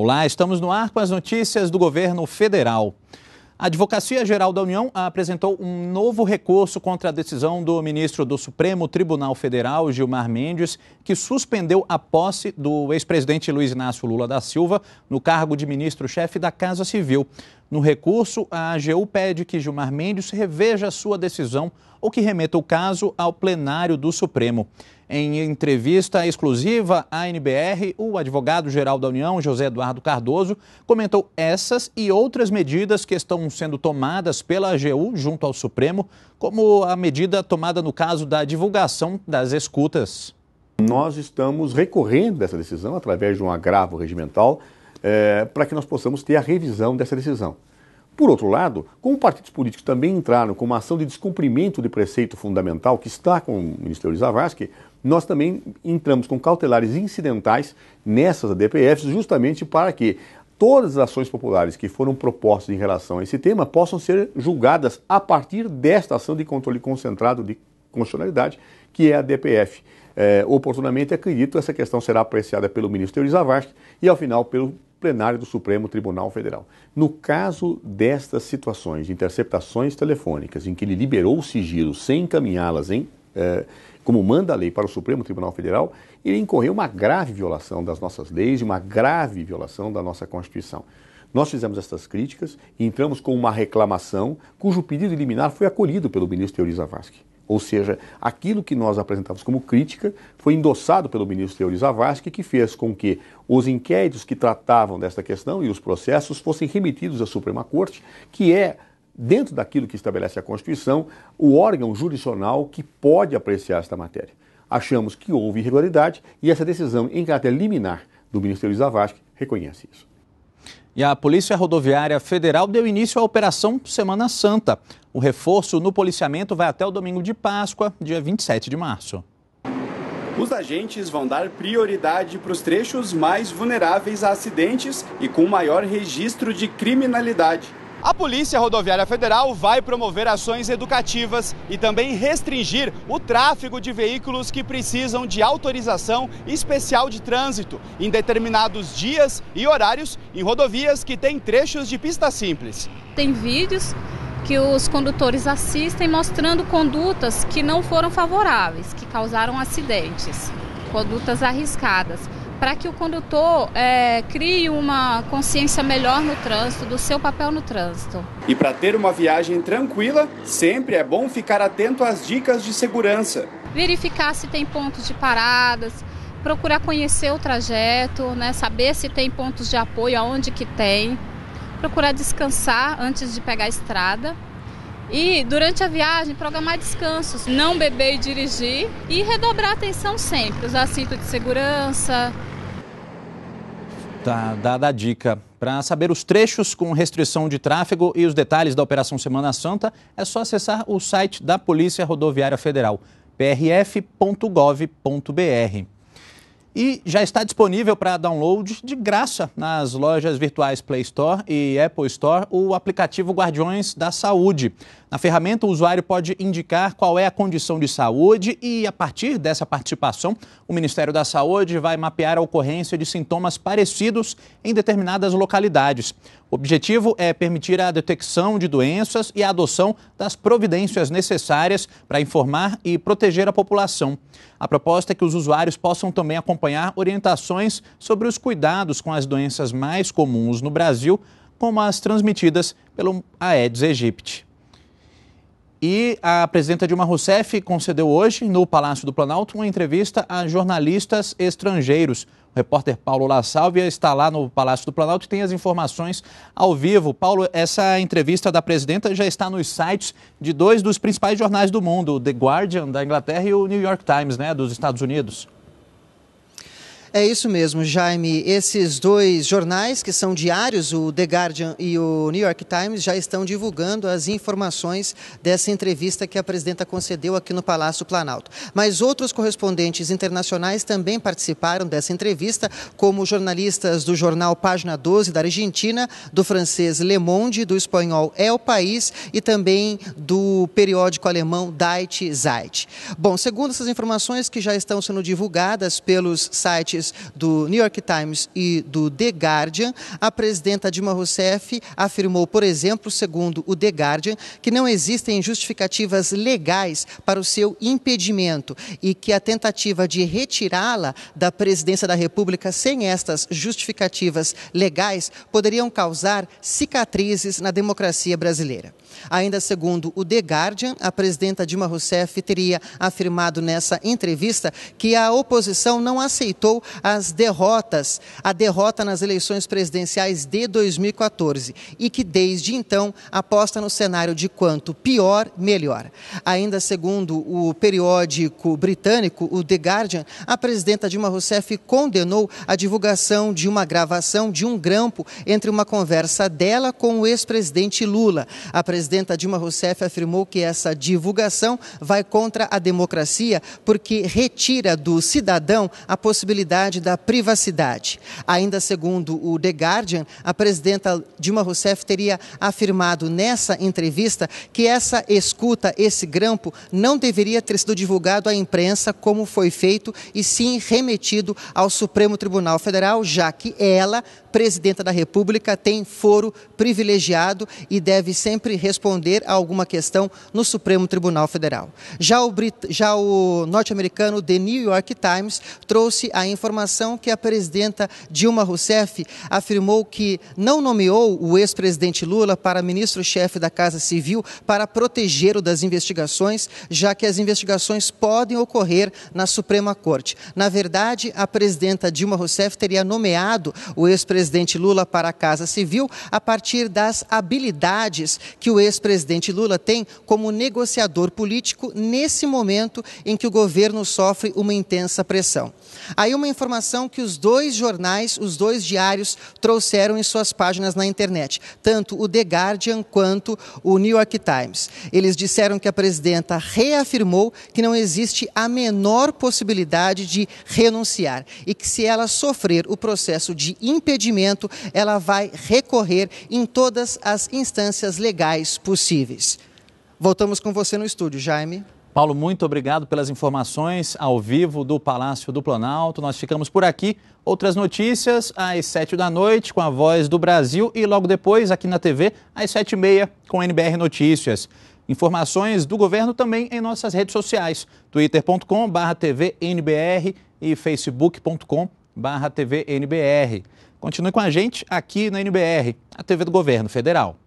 Olá, estamos no ar com as notícias do governo federal. A Advocacia Geral da União apresentou um novo recurso contra a decisão do ministro do Supremo Tribunal Federal, Gilmar Mendes, que suspendeu a posse do ex-presidente Luiz Inácio Lula da Silva no cargo de ministro-chefe da Casa Civil. No recurso, a AGU pede que Gilmar Mendes reveja sua decisão ou que remeta o caso ao plenário do Supremo. Em entrevista exclusiva à NBR, o advogado-geral da União, José Eduardo Cardoso, comentou essas e outras medidas que estão sendo tomadas pela AGU junto ao Supremo, como a medida tomada no caso da divulgação das escutas. Nós estamos recorrendo dessa decisão através de um agravo regimental é, para que nós possamos ter a revisão dessa decisão. Por outro lado, como partidos políticos também entraram com uma ação de descumprimento de preceito fundamental que está com o ministro Zavascki, nós também entramos com cautelares incidentais nessas ADPFs justamente para que todas as ações populares que foram propostas em relação a esse tema possam ser julgadas a partir desta ação de controle concentrado de constitucionalidade, que é a DPF. É, oportunamente, acredito, essa questão será apreciada pelo ministro Teori Zavascki e, ao final, pelo plenário do Supremo Tribunal Federal. No caso destas situações de interceptações telefônicas em que ele liberou o sigilo sem encaminhá-las em eh, como manda a lei para o Supremo Tribunal Federal, ele incorreu uma grave violação das nossas leis, uma grave violação da nossa Constituição. Nós fizemos essas críticas e entramos com uma reclamação cujo pedido liminar foi acolhido pelo ministro Euriza Vasque. Ou seja, aquilo que nós apresentávamos como crítica foi endossado pelo ministro Teori Zavascki, que fez com que os inquéritos que tratavam desta questão e os processos fossem remetidos à Suprema Corte, que é dentro daquilo que estabelece a Constituição, o órgão jurisdicional que pode apreciar esta matéria. Achamos que houve irregularidade e essa decisão, em caráter liminar, do ministro Ministério Zavascki reconhece isso. E a Polícia Rodoviária Federal deu início à Operação Semana Santa. O reforço no policiamento vai até o domingo de Páscoa, dia 27 de março. Os agentes vão dar prioridade para os trechos mais vulneráveis a acidentes e com maior registro de criminalidade. A Polícia Rodoviária Federal vai promover ações educativas e também restringir o tráfego de veículos que precisam de autorização especial de trânsito em determinados dias e horários em rodovias que têm trechos de pista simples. Tem vídeos que os condutores assistem mostrando condutas que não foram favoráveis, que causaram acidentes, condutas arriscadas para que o condutor é, crie uma consciência melhor no trânsito, do seu papel no trânsito. E para ter uma viagem tranquila, sempre é bom ficar atento às dicas de segurança. Verificar se tem pontos de paradas, procurar conhecer o trajeto, né, saber se tem pontos de apoio, aonde que tem, procurar descansar antes de pegar a estrada. E durante a viagem, programar descansos, não beber e dirigir e redobrar a atenção sempre, usar cinto de segurança. Tá dada a dica. Para saber os trechos com restrição de tráfego e os detalhes da Operação Semana Santa, é só acessar o site da Polícia Rodoviária Federal, prf.gov.br e já está disponível para download de graça nas lojas virtuais Play Store e Apple Store o aplicativo Guardiões da Saúde. Na ferramenta, o usuário pode indicar qual é a condição de saúde e, a partir dessa participação, o Ministério da Saúde vai mapear a ocorrência de sintomas parecidos em determinadas localidades. O objetivo é permitir a detecção de doenças e a adoção das providências necessárias para informar e proteger a população. A proposta é que os usuários possam também acompanhar acompanhar orientações sobre os cuidados com as doenças mais comuns no Brasil, como as transmitidas pelo Aedes aegypti. E a presidenta Dilma Rousseff concedeu hoje, no Palácio do Planalto, uma entrevista a jornalistas estrangeiros. O repórter Paulo La Sálvia está lá no Palácio do Planalto e tem as informações ao vivo. Paulo, essa entrevista da presidenta já está nos sites de dois dos principais jornais do mundo, o The Guardian da Inglaterra e o New York Times, né, dos Estados Unidos. É isso mesmo, Jaime. Esses dois jornais, que são diários, o The Guardian e o New York Times, já estão divulgando as informações dessa entrevista que a presidenta concedeu aqui no Palácio Planalto. Mas outros correspondentes internacionais também participaram dessa entrevista, como jornalistas do jornal Página 12 da Argentina, do francês Le Monde, do espanhol El País e também do periódico alemão Die Zeit. Bom, segundo essas informações que já estão sendo divulgadas pelos sites do New York Times e do The Guardian, a presidenta Dilma Rousseff afirmou, por exemplo, segundo o The Guardian, que não existem justificativas legais para o seu impedimento e que a tentativa de retirá-la da presidência da República sem estas justificativas legais poderiam causar cicatrizes na democracia brasileira. Ainda segundo o The Guardian, a presidenta Dilma Rousseff teria afirmado nessa entrevista que a oposição não aceitou as derrotas, a derrota nas eleições presidenciais de 2014 e que desde então aposta no cenário de quanto pior, melhor. Ainda segundo o periódico britânico, o The Guardian, a presidenta Dilma Rousseff condenou a divulgação de uma gravação de um grampo entre uma conversa dela com o ex-presidente Lula. A presidenta Dilma Rousseff afirmou que essa divulgação vai contra a democracia porque retira do cidadão a possibilidade da privacidade. Ainda segundo o The Guardian, a presidenta Dilma Rousseff teria afirmado nessa entrevista que essa escuta, esse grampo, não deveria ter sido divulgado à imprensa como foi feito e sim remetido ao Supremo Tribunal Federal, já que ela, presidenta da República, tem foro privilegiado e deve sempre responder a alguma questão no Supremo Tribunal Federal. Já o, já o norte-americano The New York Times trouxe a informação que a presidenta Dilma Rousseff afirmou que não nomeou o ex-presidente Lula para ministro-chefe da Casa Civil para protegê-lo das investigações, já que as investigações podem ocorrer na Suprema Corte. Na verdade, a presidenta Dilma Rousseff teria nomeado o ex-presidente Lula para a Casa Civil a partir das habilidades que o o ex-presidente Lula tem como negociador político nesse momento em que o governo sofre uma intensa pressão. Aí uma informação que os dois jornais, os dois diários, trouxeram em suas páginas na internet, tanto o The Guardian quanto o New York Times. Eles disseram que a presidenta reafirmou que não existe a menor possibilidade de renunciar e que se ela sofrer o processo de impedimento, ela vai recorrer em todas as instâncias legais possíveis. Voltamos com você no estúdio, Jaime. Paulo, muito obrigado pelas informações ao vivo do Palácio do Planalto. Nós ficamos por aqui. Outras notícias às sete da noite com a Voz do Brasil e logo depois aqui na TV às sete e meia com NBR Notícias. Informações do governo também em nossas redes sociais, twitter.com/tvnbr e facebook.com/tvnbr. Continue com a gente aqui na NBR, a TV do Governo Federal.